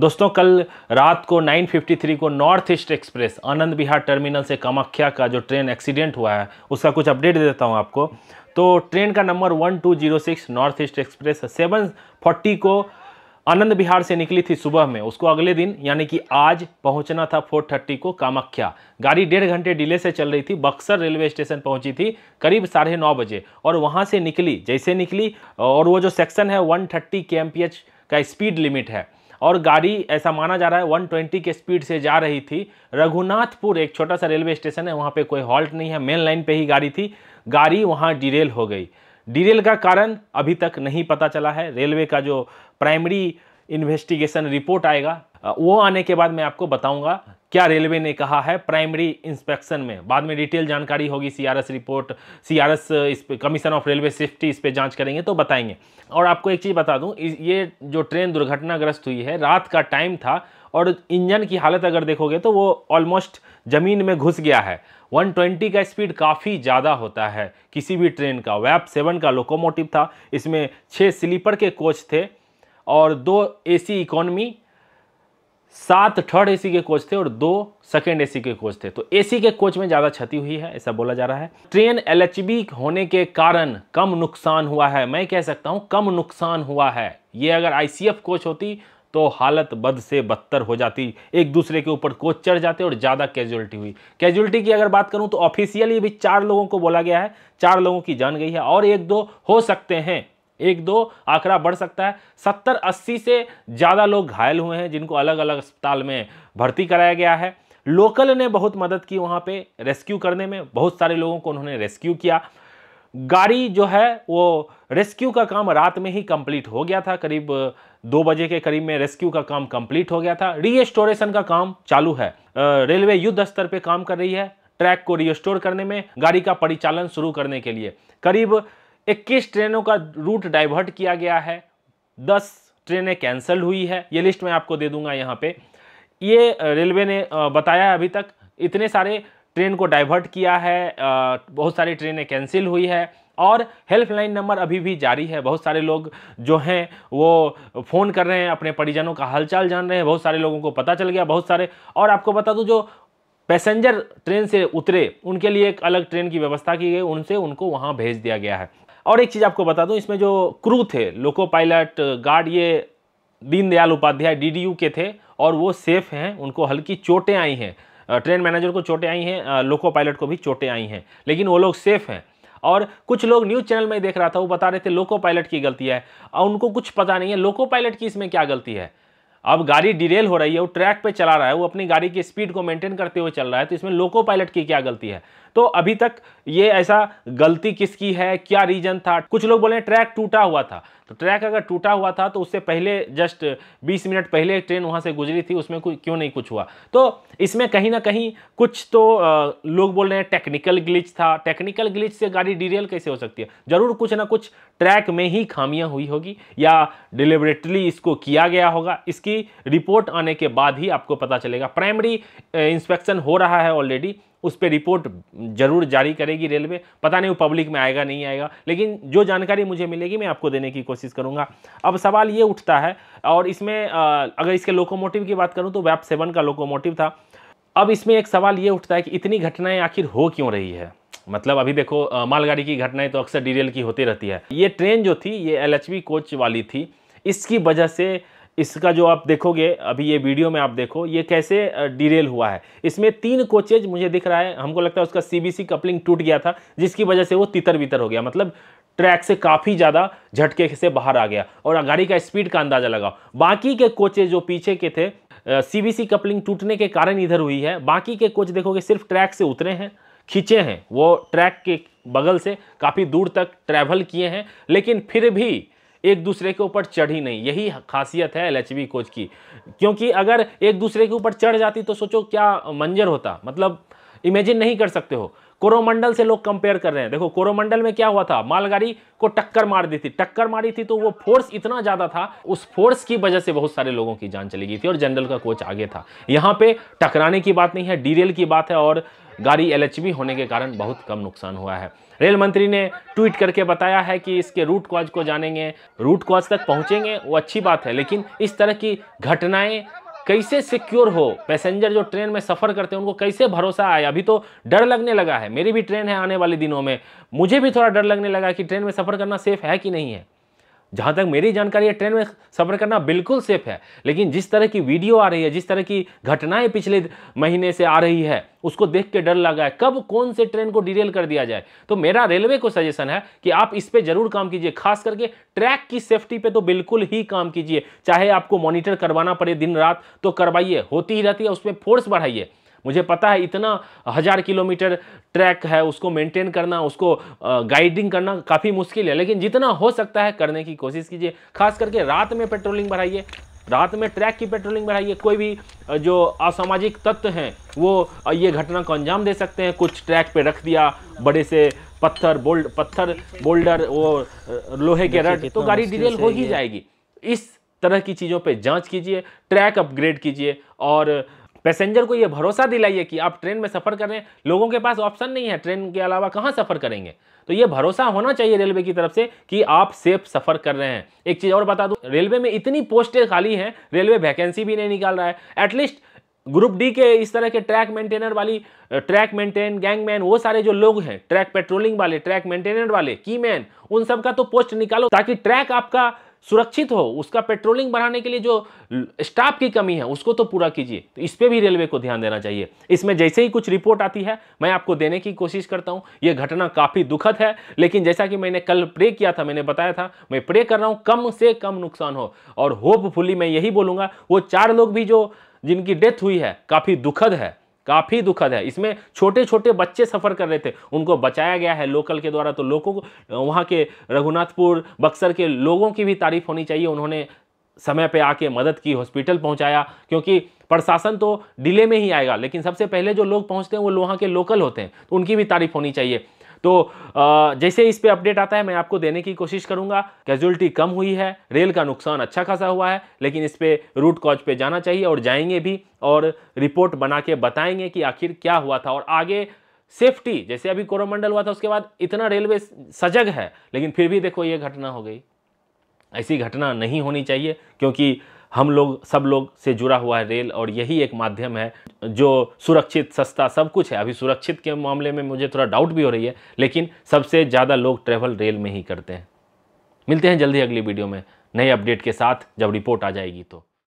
दोस्तों कल रात को 9:53 को north east express Anand Vihar terminal से कामाख्या का जो ट्रेन एक्सीडेंट हुआ है उसका कुछ अपडेट देता हूँ आपको तो ट्रेन का नंबर 1206 नॉर्थ ईस्ट एक्सप्रेस 7:40 को आनंद बिहार से निकली थी सुबह में उसको अगले दिन यानी कि आज पहुंचना था 4:30 को कामाख्या गाड़ी डेढ़ घंटे डिले से चल रही थी बक्सर रेलवे स्टेशन पहुंची थी करीब साढ़े नौ बजे और वहां से निकली जैसे निकली और वो जो सेक्शन है 130 थर्टी का स्पीड लिमिट है और गाड़ी ऐसा माना जा रहा है 120 के स्पीड से जा रही थी रघुनाथपुर एक छोटा सा रेलवे स्टेशन है वहाँ पे कोई हॉल्ट नहीं है मेन लाइन पे ही गाड़ी थी गाड़ी वहाँ डिरेल हो गई डिरेल का कारण अभी तक नहीं पता चला है रेलवे का जो प्राइमरी इन्वेस्टिगेशन रिपोर्ट आएगा वो आने के बाद मैं आपको बताऊंगा क्या रेलवे ने कहा है प्राइमरी इंस्पेक्शन में बाद में डिटेल जानकारी होगी सीआरएस रिपोर्ट सीआरएस इस कमीशन ऑफ रेलवे सेफ्टी इस पे जांच करेंगे तो बताएंगे और आपको एक चीज़ बता दूं ये जो ट्रेन दुर्घटनाग्रस्त हुई है रात का टाइम था और इंजन की हालत अगर देखोगे तो वो ऑलमोस्ट ज़मीन में घुस गया है 120 का स्पीड काफ़ी ज़्यादा होता है किसी भी ट्रेन का वैप सेवन का लोकोमोटिव था इसमें छः स्लीपर के कोच थे और दो एसी इकोनॉमी सात थर्ड एसी के कोच थे और दो सेकेंड एसी के कोच थे तो एसी के कोच में ज़्यादा क्षति हुई है ऐसा बोला जा रहा है ट्रेन एलएचबी होने के कारण कम नुकसान हुआ है मैं कह सकता हूं कम नुकसान हुआ है ये अगर आईसीएफ कोच होती तो हालत बद से बदतर हो जाती एक दूसरे के ऊपर कोच चढ़ जाते और ज़्यादा कैजुअलिटी हुई कैजुअलिटी की अगर बात करूं तो ऑफिशियली भी चार लोगों को बोला गया है चार लोगों की जान गई है और एक दो हो सकते हैं एक दो आंकड़ा बढ़ सकता है सत्तर अस्सी से ज़्यादा लोग घायल हुए हैं जिनको अलग अलग अस्पताल में भर्ती कराया गया है लोकल ने बहुत मदद की वहाँ पे रेस्क्यू करने में बहुत सारे लोगों को उन्होंने रेस्क्यू किया गाड़ी जो है वो रेस्क्यू का काम रात में ही कंप्लीट हो गया था करीब दो बजे के करीब में रेस्क्यू का काम कंप्लीट हो गया था रीस्टोरेशन का काम चालू है रेलवे युद्ध स्तर पे काम कर रही है ट्रैक को रिस्टोर करने में गाड़ी का परिचालन शुरू करने के लिए करीब इक्कीस ट्रेनों का रूट डाइवर्ट किया गया है दस ट्रेनें कैंसल हुई है ये लिस्ट मैं आपको दे दूंगा यहाँ पे ये रेलवे ने बताया है अभी तक इतने सारे ट्रेन को डाइवर्ट किया है बहुत सारी ट्रेनें कैंसिल हुई है और हेल्पलाइन नंबर अभी भी जारी है बहुत सारे लोग जो हैं वो फ़ोन कर रहे हैं अपने परिजनों का हालचाल जान रहे हैं बहुत सारे लोगों को पता चल गया बहुत सारे और आपको बता दूँ जो पैसेंजर ट्रेन से उतरे उनके लिए एक अलग ट्रेन की व्यवस्था की गई उनसे उनको वहाँ भेज दिया गया है और एक चीज़ आपको बता दूं इसमें जो क्रू थे लोको पायलट गार्ड ये दीनदयाल उपाध्याय डीडीयू के थे और वो सेफ़ हैं उनको हल्की चोटें आई हैं ट्रेन मैनेजर को चोटें आई हैं लोको पायलट को भी चोटें आई हैं लेकिन वो लोग सेफ़ हैं और कुछ लोग न्यूज़ चैनल में देख रहा था वो बता रहे थे लोको पायलट की गलती है और उनको कुछ पता नहीं है लोको पायलट की इसमें क्या गलती है अब गाड़ी डिरेल हो रही है वो ट्रैक पे चला रहा है वो अपनी गाड़ी की स्पीड को मेंटेन करते हुए चल रहा है तो इसमें लोको पायलट की क्या गलती है तो अभी तक ये ऐसा गलती किसकी है क्या रीजन था कुछ लोग बोले ट्रैक टूटा हुआ था तो ट्रैक अगर टूटा हुआ था तो उससे पहले जस्ट 20 मिनट पहले एक ट्रेन वहाँ से गुजरी थी उसमें क्यों नहीं कुछ हुआ तो इसमें कहीं ना कहीं कुछ तो आ, लोग बोल रहे हैं टेक्निकल ग्लिच था टेक्निकल ग्लिच से गाड़ी डिरेल कैसे हो सकती है ज़रूर कुछ ना कुछ ट्रैक में ही खामियाँ हुई होगी या डिलिबरेटली इसको किया गया होगा इसकी रिपोर्ट आने के बाद ही आपको पता चलेगा प्राइमरी इंस्पेक्शन हो रहा है ऑलरेडी उस पर रिपोर्ट जरूर जारी करेगी रेलवे पता नहीं वो पब्लिक में आएगा नहीं आएगा लेकिन जो जानकारी मुझे मिलेगी मैं आपको देने की कोशिश करूँगा अब सवाल ये उठता है और इसमें अगर इसके लोकोमोटिव की बात करूँ तो वैप सेवन का लोकोमोटिव था अब इसमें एक सवाल ये उठता है कि इतनी घटनाएं आखिर हो क्यों रही है मतलब अभी देखो मालगाड़ी की घटनाएं तो अक्सर डीरेल की होती रहती है ये ट्रेन जो थी ये एल कोच वाली थी इसकी वजह से इसका जो आप देखोगे अभी ये वीडियो में आप देखो ये कैसे डिरेल हुआ है इसमें तीन कोचेज मुझे दिख रहा है हमको लगता है उसका सीबीसी कपलिंग टूट गया था जिसकी वजह से वो तितर बितर हो गया मतलब ट्रैक से काफ़ी ज़्यादा झटके से बाहर आ गया और गाड़ी का स्पीड का अंदाज़ा लगाओ बाकी के कोचेज जो पीछे के थे सी कपलिंग टूटने के कारण इधर हुई है बाकी के कोच देखोगे सिर्फ ट्रैक से उतरे हैं खींचे हैं वो ट्रैक के बगल से काफ़ी दूर तक ट्रैवल किए हैं लेकिन फिर भी एक दूसरे के ऊपर चढ़ी नहीं यही खासियत है एल कोच की क्योंकि अगर एक दूसरे के ऊपर चढ़ जाती तो सोचो क्या मंजर होता मतलब इमेजिन नहीं कर सकते हो कोरोमंडल से लोग कंपेयर कर रहे हैं देखो कोरोमंडल में क्या हुआ था मालगाड़ी को टक्कर मार दी थी टक्कर मारी थी तो वो फोर्स इतना ज़्यादा था उस फोर्स की वजह से बहुत सारे लोगों की जान चली गई थी और जनरल का कोच आगे था यहाँ पे टकराने की बात नहीं है डीरेल की बात है और गाड़ी एलएचबी होने के कारण बहुत कम नुकसान हुआ है रेल मंत्री ने ट्वीट करके बताया है कि इसके रूट कॉज को जानेंगे रूट कॉज तक पहुंचेंगे वो अच्छी बात है लेकिन इस तरह की घटनाएं कैसे सिक्योर हो पैसेंजर जो ट्रेन में सफ़र करते हैं उनको कैसे भरोसा आए अभी तो डर लगने लगा है मेरी भी ट्रेन है आने वाले दिनों में मुझे भी थोड़ा डर लगने लगा कि ट्रेन में सफ़र करना सेफ है कि नहीं है जहाँ तक मेरी जानकारी है ट्रेन में सफ़र करना बिल्कुल सेफ है लेकिन जिस तरह की वीडियो आ रही है जिस तरह की घटनाएं पिछले महीने से आ रही है उसको देख के डर लगा है कब कौन से ट्रेन को डिटेल कर दिया जाए तो मेरा रेलवे को सजेशन है कि आप इस पर जरूर काम कीजिए खास करके ट्रैक की सेफ्टी पे तो बिल्कुल ही काम कीजिए चाहे आपको मॉनिटर करवाना पड़े दिन रात तो करवाइए होती ही रहती है उस पर फोर्स बढ़ाइए मुझे पता है इतना हज़ार किलोमीटर ट्रैक है उसको मेंटेन करना उसको गाइडिंग करना काफ़ी मुश्किल है लेकिन जितना हो सकता है करने की कोशिश कीजिए खास करके रात में पेट्रोलिंग बढ़ाइए रात में ट्रैक की पेट्रोलिंग बढ़ाइए कोई भी जो असामाजिक तत्व हैं वो ये घटना को अंजाम दे सकते हैं कुछ ट्रैक पे रख दिया बड़े से पत्थर बोल्ड पत्थर बोल्डर वो लोहे के रड तो गाड़ी डिटेल हो ही जाएगी इस तरह की चीज़ों पे जांच कीजिए ट्रैक अपग्रेड कीजिए और पैसेंजर को यह भरोसा दिलाइए कि आप ट्रेन में सफ़र कर रहे हैं लोगों के पास ऑप्शन नहीं है ट्रेन के अलावा कहाँ सफ़र करेंगे तो ये भरोसा होना चाहिए रेलवे की तरफ से कि आप सेफ सफ़र कर रहे हैं एक चीज़ और बता दू रेलवे में इतनी पोस्टें खाली हैं रेलवे वैकेंसी भी नहीं निकाल रहा है एटलीस्ट ग्रुप डी के इस तरह के ट्रैक मेंटेनर वाली ट्रैक मेंटेन गैंगमैन वो सारे जो लोग हैं ट्रैक पेट्रोलिंग वाले ट्रैक मेंटेनर वाले की मैन उन सब का तो पोस्ट निकालो ताकि ट्रैक आपका सुरक्षित हो उसका पेट्रोलिंग बढ़ाने के लिए जो स्टाफ की कमी है उसको तो पूरा कीजिए तो इस पर भी रेलवे को ध्यान देना चाहिए इसमें जैसे ही कुछ रिपोर्ट आती है मैं आपको देने की कोशिश करता हूँ ये घटना काफ़ी दुखद है लेकिन जैसा कि मैंने कल प्रे किया था मैंने बताया था मैं प्रे कर रहा हूँ कम से कम नुकसान हो और होपफुली मैं यही बोलूँगा वो चार लोग भी जो जिनकी डेथ हुई है काफ़ी दुखद है काफ़ी दुखद है इसमें छोटे छोटे बच्चे सफ़र कर रहे थे उनको बचाया गया है लोकल के द्वारा तो लोगों को वहाँ के रघुनाथपुर बक्सर के लोगों की भी तारीफ होनी चाहिए उन्होंने समय पे आके मदद की हॉस्पिटल पहुंचाया क्योंकि प्रशासन तो डिले में ही आएगा लेकिन सबसे पहले जो लोग पहुंचते हैं वो वहाँ के लोकल होते हैं तो उनकी भी तारीफ होनी चाहिए तो जैसे इस पर अपडेट आता है मैं आपको देने की कोशिश करूँगा कैजुअलिटी कम हुई है रेल का नुकसान अच्छा खासा हुआ है लेकिन इस पर रूट कॉज पे जाना चाहिए और जाएंगे भी और रिपोर्ट बना के बताएंगे कि आखिर क्या हुआ था और आगे सेफ्टी जैसे अभी कोरोमंडल हुआ था उसके बाद इतना रेलवे सजग है लेकिन फिर भी देखो ये घटना हो गई ऐसी घटना नहीं होनी चाहिए क्योंकि हम लोग सब लोग से जुड़ा हुआ है रेल और यही एक माध्यम है जो सुरक्षित सस्ता सब कुछ है अभी सुरक्षित के मामले में मुझे थोड़ा डाउट भी हो रही है लेकिन सबसे ज़्यादा लोग ट्रैवल रेल में ही करते हैं मिलते हैं जल्दी अगली वीडियो में नए अपडेट के साथ जब रिपोर्ट आ जाएगी तो